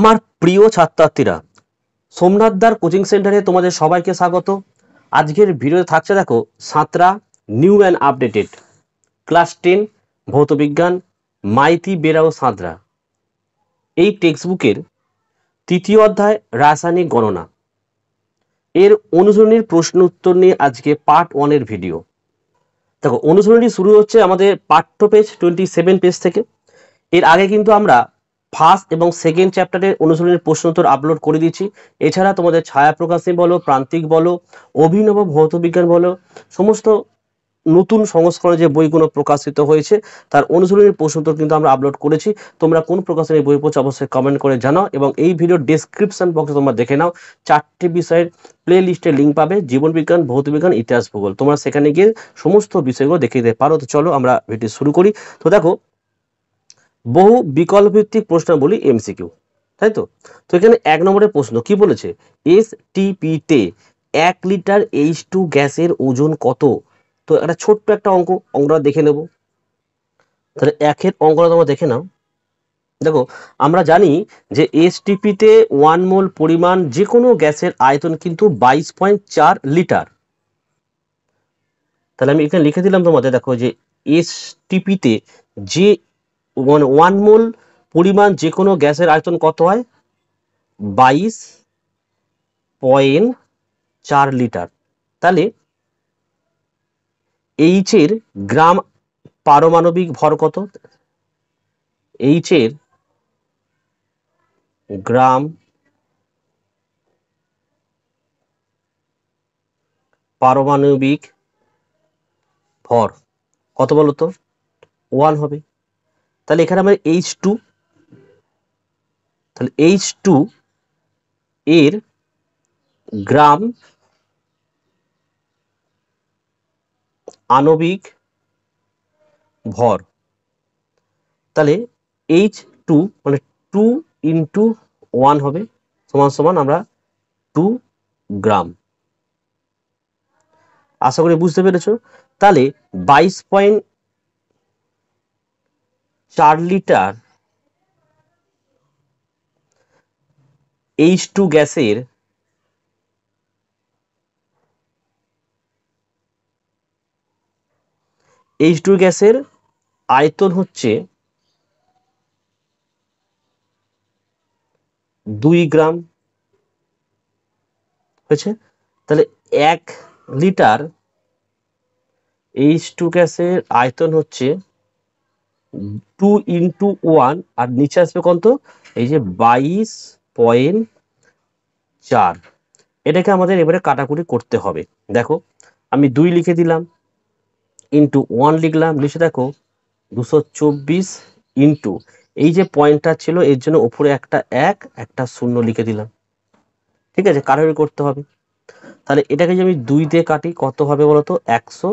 আমার প্রিয় ছাত্রার্থীরা সোমনাথদার কোচিং সেন্টারে তোমাদের সবাইকে স্বাগত আজকের ভিডিওতে থাকছে দেখো Santra new and updated class ten ভৌতবিজ্ঞান মাইতি বেরাও সাঁতরা এই টেক্সট বুকের তৃতীয় অধ্যায় রাসায়নিক গণনা এর অনুসরণীর প্রশ্ন উত্তর নিয়ে আজকে পার্ট ওয়ানের ভিডিও দেখো অনুসরণটি শুরু হচ্ছে আমাদের পাঠ্য পেজ টোয়েন্টি সেভেন পেজ থেকে এর আগে কিন্তু আমরা ফার্স্ট এবং সেকেন্ড চ্যাপ্টারের অনুশীলনের প্রশ্নোত্তর আপলোড করে দিচ্ছি এছাড়া তোমাদের ছায়া প্রকাশে বলো প্রান্তিক বলো অভিনব ভৌতবিজ্ঞান বলো সমস্ত নতুন সংস্করণে যে বইগুলো প্রকাশিত হয়েছে তার অনুশীলনের প্রশ্নোত্তর কিন্তু আমরা আপলোড করেছি তোমরা কোন প্রকাশনের বই পড়ছো অবশ্যই কমেন্ট করে জানাও এবং এই ভিডিও ডিসক্রিপশন বক্সে তোমরা দেখে নাও চারটি বিষয়ের প্লে লিস্টে লিঙ্ক পাবে জীবনবিজ্ঞান ভৌতবিজ্ঞান ইতিহাস ভূগোল তোমরা সেখানে গিয়ে সমস্ত বিষয়গুলো দেখে দিতে পারো তো চলো আমরা ভিডিও শুরু করি তো দেখো বহু বিকল্পভিত্তিক প্রশ্নাবলী এমসিকিউ তাই তো তো এখানে এক নম্বরের প্রশ্ন কি বলেছে এস টিপিতে এক লিটার এইচ টু গ্যাসের ওজন কত তো একটা ছোট্ট একটা অঙ্ক অঙ্কটা দেখে নেব তাহলে একের অঙ্কটা তোমরা দেখে নাও দেখো আমরা জানি যে এস টিপিতে ওয়ান মোল পরিমাণ যে কোনো গ্যাসের আয়তন কিন্তু বাইশ পয়েন্ট চার লিটার তাহলে আমি এখানে লিখে দিলাম তোমাদের দেখো যে এস টিপিতে যে মানে ওয়ান মোল পরিমাণ যে কোনো গ্যাসের আয়তন কত হয় বাইশ পয়েন্ট চার লিটার তাহলে এইচের গ্রাম পারমাণবিক ভর কত এইচের গ্রাম পারমাণবিক ভর কত বলতো ওয়ান হবে তাহলে এখানে আমার এইচ টু তাহলে এইচ টু এর গ্রাম আণবিক ভর তাহলে এইচ টু মানে টু ইন্টু ওয়ান হবে সমান সমান আমরা টু গ্রাম আশা করি বুঝতে পেরেছ তাহলে বাইশ পয়েন্ট চার লিটার এইচ টু গ্যাসের এইচ টু গ্যাসের আয়তন হচ্ছে দুই গ্রাম হয়েছে তাহলে এক লিটার এইচ টু গ্যাসের আয়তন হচ্ছে টু ইন্টু ওয়ান আর নিচে আসবে কত এই যে বাইশ পয়েন্ট চার এটাকে আমাদের এবারে কাটাকুটি করতে হবে দেখো আমি দুই লিখে দিলাম ইন্টু ওয়ান লিখলাম লিখে দেখো দুশো চব্বিশ ইন্টু এই যে পয়েন্টটা ছিল এর জন্য ওপরে একটা এক একটা শূন্য লিখে দিলাম ঠিক আছে কাটাকুটি করতে হবে তাহলে এটাকে যদি আমি দুই দিয়ে কাটি কত হবে বলতো একশো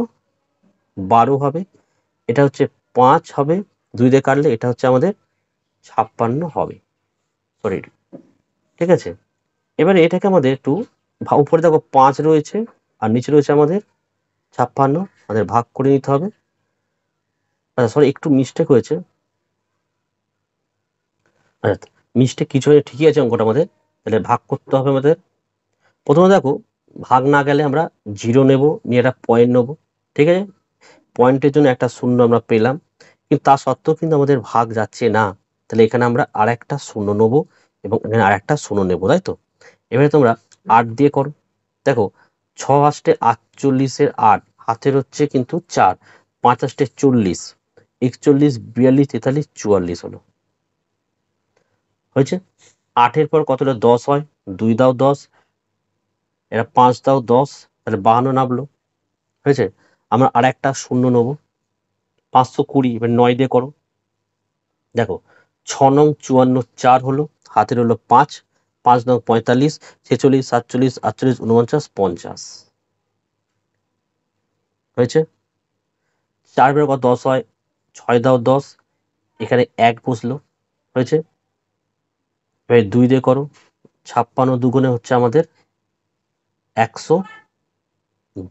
বারো হবে এটা হচ্ছে পাঁচ হবে দুই দিয়ে কাটলে এটা হচ্ছে আমাদের ছাপ্পান্ন হবে সরি ঠিক আছে এবারে এটাকে আমাদের একটু উপরে দেখো পাঁচ রয়েছে আর নিচে রয়েছে আমাদের ছাপ্পান্ন আমাদের ভাগ করে নিতে হবে আচ্ছা সরি একটু মিস্টেক হয়েছে আচ্ছা মিস্টেক কিছু হয়ে ঠিকই আছে অঙ্কটা আমাদের তাহলে ভাগ করতে হবে আমাদের প্রথমে দেখো ভাগ না গেলে আমরা জিরো নেব নিয়ে একটা পয়েন্ট নেবো ঠিক আছে পয়েন্টের জন্য একটা শূন্য আমরা পেলাম কিন্তু তা সত্ত্বেও কিন্তু আমাদের ভাগ যাচ্ছে না তাহলে এখানে আমরা আর একটা শূন্য নেব এবং এখানে আর একটা শূন্য নেব তাই তো এবারে তোমরা আট দিয়ে করো দেখো ছ আষ্টে আটচল্লিশের আট হাতের হচ্ছে কিন্তু চার পাঁচ আষ্টে চল্লিশ একচল্লিশ বিয়াল্লিশ তেতাল্লিশ চুয়াল্লিশ হলো হয়েছে আটের পর কতটা দশ হয় দুই দাও দশ এরা পাঁচ দাও দশ তাহলে বাহান্ন নামলো হয়েছে আমরা আর একটা শূন্য নেবো পাঁচশো কুড়ি এবার নয় দিয়ে করো দেখো ছ নং চুয়ান্ন চার হলো হাতের হলো পাঁচ পাঁচ নং পঁয়তাল্লিশ ছেচল্লিশ সাতচল্লিশ আটচল্লিশ উনপঞ্চাশ পঞ্চাশ হয়েছে চার বের কত দশ হয় ছয় দাও দশ এখানে এক বসলো হয়েছে এবার দুই দিয়ে করো ছাপ্পান্ন দুগুণে হচ্ছে আমাদের একশো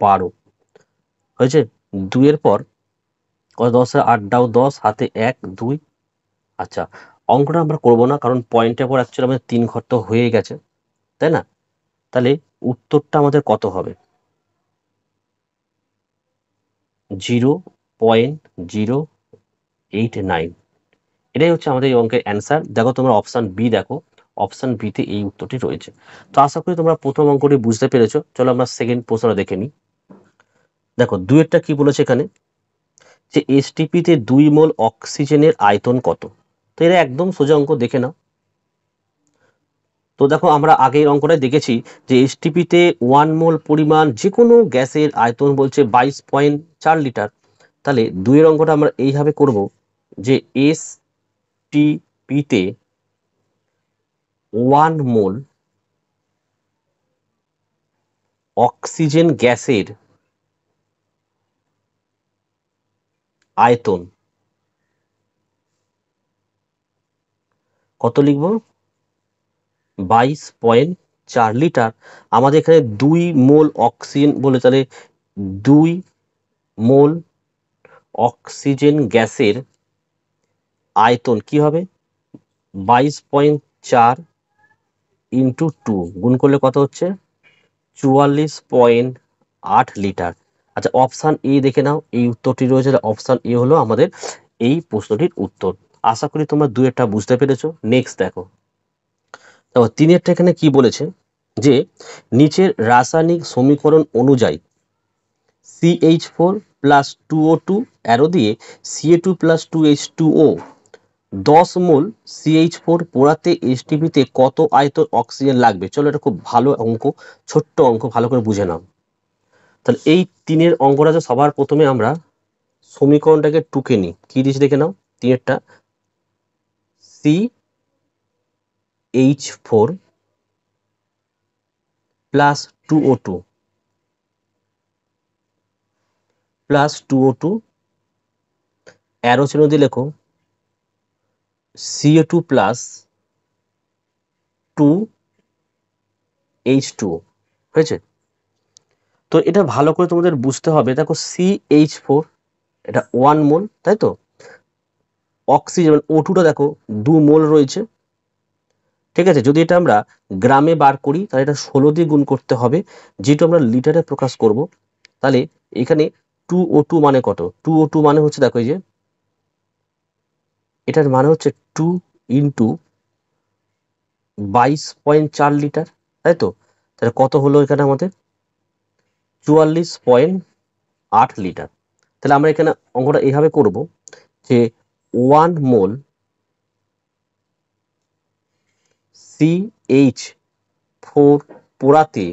বারো হয়েছে দুইয়ের পর দশে আট দাও দশ হাতে এক দুই আচ্ছা অঙ্কটা আমরা করবো না কারণ পয়েন্টের পর অ্যাকচুয়ালি আমাদের তিন ঘর তো হয়ে গেছে তাই না তাহলে উত্তরটা আমাদের কত হবে zero point zero eight nine এটাই হচ্ছে আমাদের এই অঙ্কের অ্যান্সার দেখো তোমরা অপশান বি দেখো অপশান বিতে এই উত্তরটি রয়েছে তো আশা করি তোমরা প্রথম অঙ্কটি বুঝতে পেরেছো চলো আমরা সেকেন্ড প্রশ্নটা দেখে নিই দেখো দুয়েরটা কি বলেছে এখানে যে এসটিপিতে দুই মোল অক্সিজেনের আয়তন কত তো এরা একদম সোজা অঙ্ক দেখে নাও তো দেখো আমরা আগের অঙ্কটায় দেখেছি যে এসটিপিতে ওয়ান মোল পরিমাণ যে কোনো গ্যাসের আয়তন বলছে বাইশ পয়েন্ট চার লিটার তাহলে দুইয়ের অঙ্কটা আমরা এইভাবে করব যে এস টিপিতে ওয়ান মোল অক্সিজেন গ্যাসের আয়তন কত লিখব বাইশ পয়েন্ট চার লিটার আমাদের এখানে দুই মোল অক্সিজেন বলে তাহলে দুই মোল অক্সিজেন গ্যাসের আয়তন কি হবে বাইশ পয়েন্ট চার ইন্টু টু গুণ করলে কত হচ্ছে চুয়াল্লিশ পয়েন্ট আট লিটার আচ্ছা অপশান এ দেখে নাও এই উত্তরটি রয়েছে অপশান এ হলো আমাদের এই প্রশ্নটির উত্তর আশা করি তোমরা দু একটা বুঝতে পেরেছো নেক্সট দেখো তারপর একটা এখানে কি বলেছে যে নিচের রাসায়নিক সমীকরণ অনুযায়ী CH four plus two O two arrow দিয়ে CA two plus two H two O দশ মোল সিএইচ ফোর পোড়াতে টিভিতে কত আয়তন অক্সিজেন লাগবে চলো এটা খুব ভালো অঙ্ক ছোট্ট অঙ্ক ভালো করে বুঝে নাও তাহলে এই তিনের অঙ্গরাজা সবার প্রথমে আমরা সমীকরণটাকে টুকে নিই কি দিয়েছি দেখে নাও তিনেরটা C H four plus two O two plus two O two arrow চিহ্ন দিয়ে লেখো CO two plus two H two হয়েছে তো এটা ভালো করে তোমাদের বুঝতে হবে দেখো সি এইচ ফোর এটা ওয়ান মোল তাই তো অক্সিজেন ও টুটা দেখো দু মোল রয়েছে ঠিক আছে যদি এটা আমরা গ্রামে বার করি তাহলে এটা ষোলো দিয়ে গুণ করতে হবে যেহেতু আমরা লিটারে প্রকাশ করব তাহলে এখানে টু ও টু মানে কত টু ও টু মানে হচ্ছে দেখো এই যে এটার মানে হচ্ছে টু ইন্টু বাইশ পয়েন্ট চার লিটার তাই তো তাহলে কত হলো এখানে আমাদের চুয়াল্লিশ পয়েন্ট আট লিটার তাহলে আমরা এখানে অঙ্কটা এইভাবে করব যে one mole C H four পোড়াতে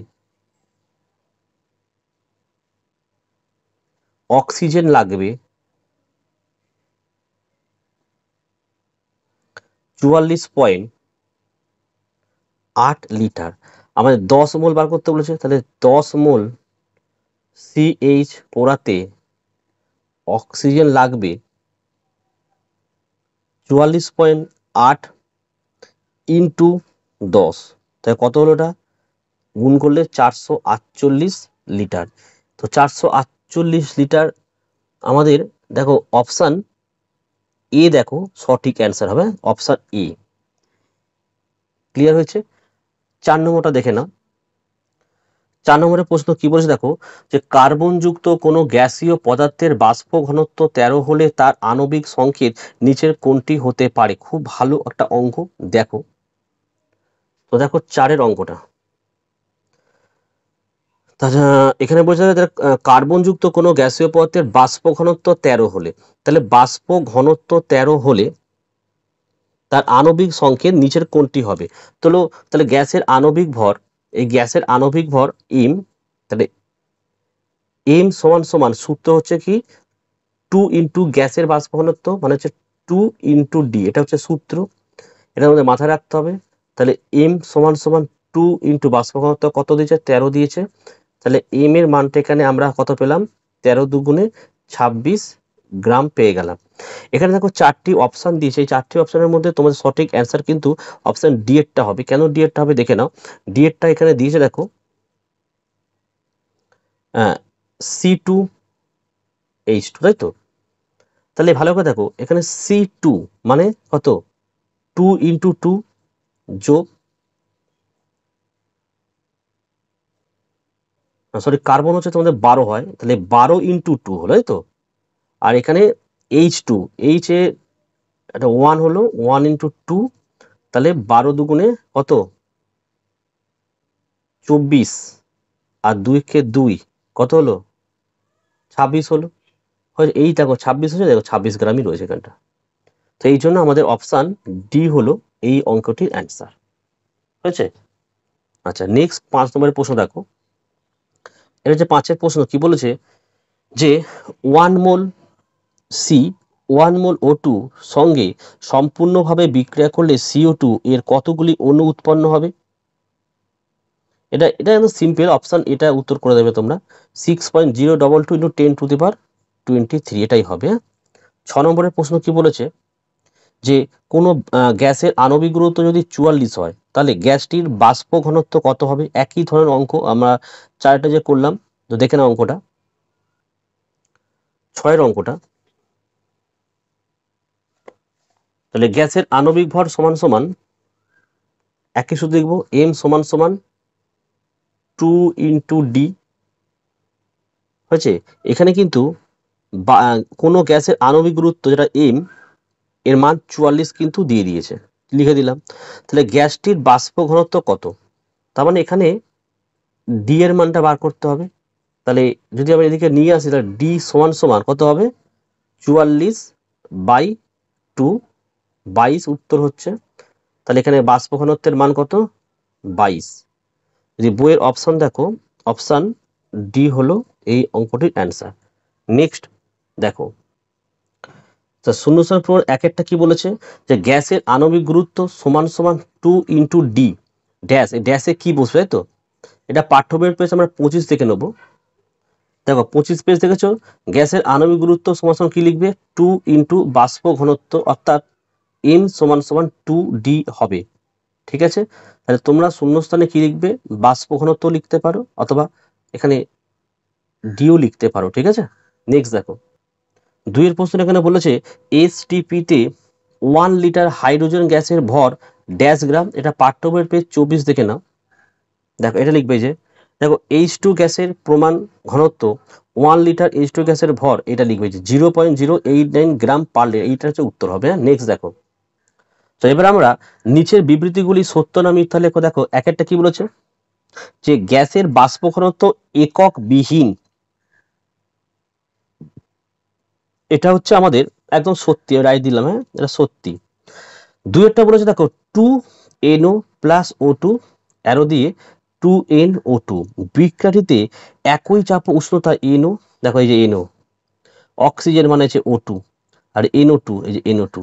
অক্সিজেন লাগবে চুয়াল্লিশ পয়েন্ট আট লিটার আমাদের দশ মোল বার করতে বলেছে তাহলে দশ মোল সিএইচ পোড়াতে অক্সিজেন লাগবে চুয়াল্লিশ পয়েন্ট আট ইন্টু দশ তাই কত হলো ওটা গুণ করলে চারশো আটচল্লিশ লিটার তো চারশো আটচল্লিশ লিটার আমাদের দেখো অপশান এ দেখো সঠিক অ্যান্সার হবে অপশান এ ক্লিয়ার হয়েছে চার নম্বরটা দেখে নাও চার নম্বরের প্রশ্ন কি বলেছে দেখো যে কার্বনযুক্ত কোনো গ্যাসীয় পদার্থের বাষ্প ঘনত্ব তেরো হলে তার আণবিক সংকেত নিচের কোনটি হতে পারে খুব ভালো একটা অঙ্ক দেখো তো দেখো চারের অঙ্কটা এখানে বলছে কার্বনযুক্ত কোনো গ্যাসীয় পদার্থের বাষ্প ঘনত্ব তেরো হলে তাহলে বাষ্প ঘনত্ব তেরো হলে তার আণবিক সংকেত নিচের কোনটি হবে তো তাহলে গ্যাসের আণবিক ভর এই গ্যাসের আণবিক ভর ইম তাহলে এম সমান সমান সূত্র হচ্ছে কি টু ইন্টু গ্যাসের বাষ্প ঘনত্ব মানে হচ্ছে টু ইন্টু ডি এটা হচ্ছে সূত্র এটা আমাদের মাথায় রাখতে হবে তাহলে এম সমান সমান টু ইন্টু বাষ্প ঘনত্ব কত দিয়েছে তেরো দিয়েছে তাহলে এম এর মানটা এখানে আমরা কত পেলাম তেরো দুগুণে ছাব্বিশ গ্রাম পেয়ে গেলাম এখানে দেখো চারটি অপশান দিয়েছে এই চারটি অপশানের মধ্যে তোমাদের সঠিক অ্যান্সার কিন্তু অপশান ডি এরটা হবে কেন ডিএডটা হবে দেখে নাও ডিএডটা এখানে দিয়েছে দেখো সি টু এইচ টু তাই তো তাহলে ভালো করে দেখো এখানে সি টু মানে কত টু ইন্টু টু যোগ সরি কার্বন হচ্ছে তোমাদের বারো হয় তাহলে বারো ইন্টু টু হলো তো আর এখানে এইচ টু এইচ এ একটা ওয়ান হলো ওয়ান ইন্টু টু তাহলে বারো দুগুণে কত চব্বিশ আর দুইকে দুই কত হলো ছাব্বিশ হলো হয়তো এই দেখো ছাব্বিশ হচ্ছে দেখো ছাব্বিশ গ্রামই রয়েছে এখানটা তো এই জন্য আমাদের অপশান ডি হলো এই অঙ্কটির অ্যান্সার হয়েছে আচ্ছা নেক্সট পাঁচ নম্বরের প্রশ্ন দেখো এটা হচ্ছে পাঁচের প্রশ্ন কি বলেছে যে one mole C one mole O two সঙ্গে সম্পূর্ণভাবে বিক্রিয়া করলে সিও টু এর কতগুলি অণু উৎপন্ন হবে এটা এটা একদম সিম্পল অপশান এটা উত্তর করে দেবে তোমরা six point zero double two into ten to the power twenty three এটাই হবে ছ নম্বরের প্রশ্ন কি বলেছে যে কোনো গ্যাসের আণবিক গুরুত্ব যদি চুয়াল্লিশ হয় তাহলে গ্যাসটির বাষ্প ঘনত্ব কত হবে একই ধরনের অঙ্ক আমরা চারটা যে করলাম তো দেখে নাও অঙ্কটা ছয়ের অঙ্কটা তাহলে গ্যাসের আণবিক ভর সমান সমান একই শুধু দেখব এম সমান সমান টু ইন্টু ডি হয়েছে এখানে কিন্তু কোনো গ্যাসের আণবিক গুরুত্ব যেটা এম এর মান চুয়াল্লিশ কিন্তু দিয়ে দিয়েছে লিখে দিলাম তাহলে গ্যাসটির বাষ্প ঘনত্ব কত তার মানে এখানে ডি এর মানটা বার করতে হবে তাহলে যদি আমি এদিকে নিয়ে আসি তাহলে ডি সমান সমান কত হবে চুয়াল্লিশ বাই টু বাইশ উত্তর হচ্ছে তাহলে এখানে বাষ্প ঘনত্বের মান কত বাইশ যদি বইয়ের অপশান দেখো অপশান ডি হলো এই অঙ্কটির অ্যান্সার নেক্সট দেখো তা শূন্যস্থান পূরণ একটা কি বলেছে যে গ্যাসের আণবিক গুরুত্ব সমান সমান টু ইন্টু ডি ড্যাশ এই ড্যাশে কী বসবে তাই তো এটা পাঠ্য বইয়ের পেজ আমরা পঁচিশ থেকে নেবো দেখো পঁচিশ পেজ দেখেছো গ্যাসের আণবিক গুরুত্ব সমান সমান কী লিখবে টু ইন্টু বাষ্প ঘনত্ব অর্থাৎ এম সমান সমান টু ডি হবে ঠিক আছে তাহলে তোমরা শূন্যস্থানে কি লিখবে বাষ্প ঘনত্ব লিখতে পারো অথবা এখানে ডিও লিখতে পারো ঠিক আছে নেক্সট দেখো দুইয়ের প্রশ্ন এখানে বলেছে এসটিপিতে ওয়ান লিটার হাইড্রোজেন গ্যাসের ভর ড্যাশ গ্রাম এটা পাঠ্যবইয়ের পেজ চব্বিশ দেখে নাও দেখো এটা লিখবে যে দেখো এইচ টু গ্যাসের প্রমাণ ঘনত্ব ওয়ান লিটার এইচ টু গ্যাসের ভর এটা লিখবে যে zero point zero eight nine gram per litre এইটা হচ্ছে উত্তর হবে হ্যাঁ নেক্সট দেখো তো এবার আমরা নিচের বিবৃতিগুলি সত্য না মিথ্যা লেখো দেখো এক একটা কি বলেছে যে গ্যাসের বাষ্পঘনত্ব একক বিহীন এটা হচ্ছে আমাদের একদম সত্যি রায় দিলাম হ্যাঁ এটা সত্যি দুই একটা বলেছে দেখো two NO plus O two arrow দিয়ে টু এন ও টু বিক্রাটিতে একই চাপ উষ্ণতা এনও দেখো এই যে এনও অক্সিজেন মানে হচ্ছে ও টু আর এনও টু এই যে এনও টু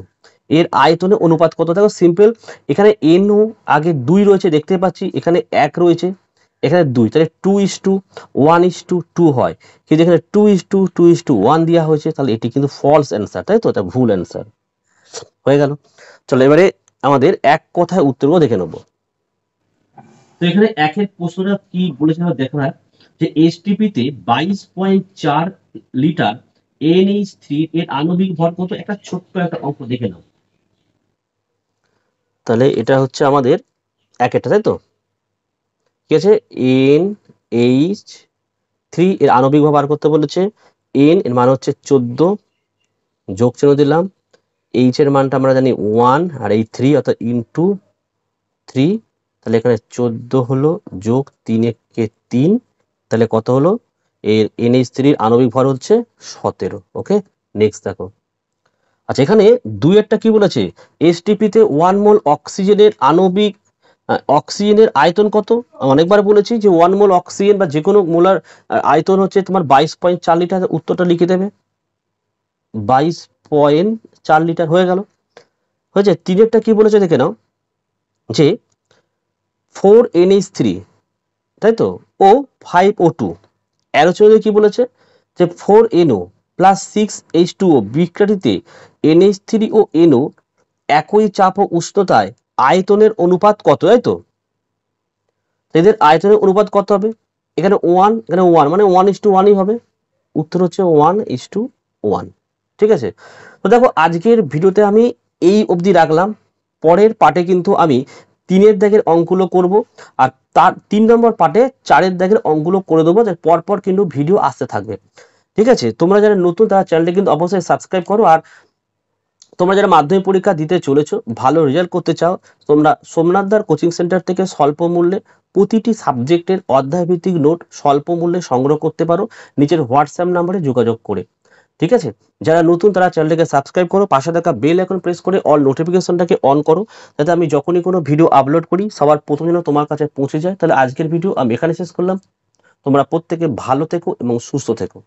এর আয়তনে অনুপাত কত দেখো সিম্পল এখানে এন আগে দুই রয়েছে দেখতে পাচ্ছি এখানে এক রয়েছে এখানে দুই তাহলে two is to one is to two হয় কিন্তু এখানে two is to two is to one দেওয়া হয়েছে তাহলে এটি কিন্তু ফলস অ্যান্সার তাই তো এটা ভুল অ্যান্সার হয়ে গেল চলো এবারে আমাদের এক কথায় উত্তরগুলো দেখে নেবো তো এখানে একের প্রশ্নটা কি বলেছে দেখো না যে তে বাইশ পয়েন্ট চার লিটার এনএইচ থ্রি এর আণবিক ভর কত একটা ছোট্ট একটা অঙ্ক দেখে নাও তাহলে এটা হচ্ছে আমাদের এক একটা তাই তো ঠিক আছে এন এইচ থ্রি এর আণবিক ভাব বার করতে বলেছে এন এর মান হচ্ছে চোদ্দ যোগ চিহ্ন দিলাম এইচ এর মানটা আমরা জানি ওয়ান আর এই থ্রি অর্থাৎ ইন টু থ্রি তাহলে এখানে চোদ্দ হলো যোগ তিন কে তিন তাহলে কত হলো এর এন এইচ থ্রির আণবিক ভর হচ্ছে সতেরো ওকে নেক্সট দেখো আচ্ছা এখানে দুই একটা কি বলেছে তে ওয়ান মোল অক্সিজেনের আণবিক অক্সিজেনের আয়তন কত অনেকবার বলেছি যে ওয়ান মোল অক্সিজেন বা যে কোনো মোলার আয়তন হচ্ছে তোমার বাইশ পয়েন্ট চার লিটার উত্তরটা লিখে দেবে বাইশ পয়েন্ট চার লিটার হয়ে গেল হয়েছে তিনেরটা কি বলেছে দেখে নাও যে ফোর এইচ থ্রি তাই তো ও ফাইভ ও টু অ্যালোচনে কি বলেছে যে four NO plus six H two O বিক্রিয়াটিতে এনএইচ থ্রি ও এনও একই চাপ ও উষ্ণতায় আয়তনের অনুপাত কত তাই তো এদের আয়তনের অনুপাত কত হবে এখানে ওয়ান এখানে ওয়ান মানে ওয়ান ইস টু ওয়ানই হবে উত্তর হচ্ছে ওয়ান ইস টু ওয়ান ঠিক আছে তো দেখো আজকের ভিডিওতে আমি এই অবধি রাখলাম পরের পাটে কিন্তু আমি তিনের দাগের অঙ্কগুলো করব আর তার তিন নম্বর পাটে চারের দাগের অঙ্কগুলো করে দেবো পরপর কিন্তু ভিডিও আসতে থাকবে ঠিক আছে তোমরা যারা নতুন তারা চ্যানেলটি কিন্তু অবশ্যই সাবস্ক্রাইব করো আর তোমরা যারা মাধ্যমিক পরীক্ষা দিতে চলেছো ভালো রেজাল্ট করতে চাও তোমরা সোমনাথদার কোচিং সেন্টার থেকে স্বল্প মূল্যে প্রতিটি সাবজেক্টের অধ্যায়ভিত্তিক নোট স্বল্প মূল্যে সংগ্রহ করতে পারো নিজের হোয়াটসঅ্যাপ নাম্বারে যোগাযোগ করে ঠিক আছে যারা নতুন তারা চ্যানেলটাকে সাবস্ক্রাইব করো পাশে থাকা বেল এখন প্রেস করে অল নোটিফিকেশনটাকে অন করো যাতে আমি যখনই কোনো ভিডিও আপলোড করি সবার প্রথম যেন তোমার কাছে পৌঁছে যায় তাহলে আজকের ভিডিও আমি এখানে শেষ করলাম তোমরা প্রত্যেকে ভালো থেকো এবং সুস্থ থেকো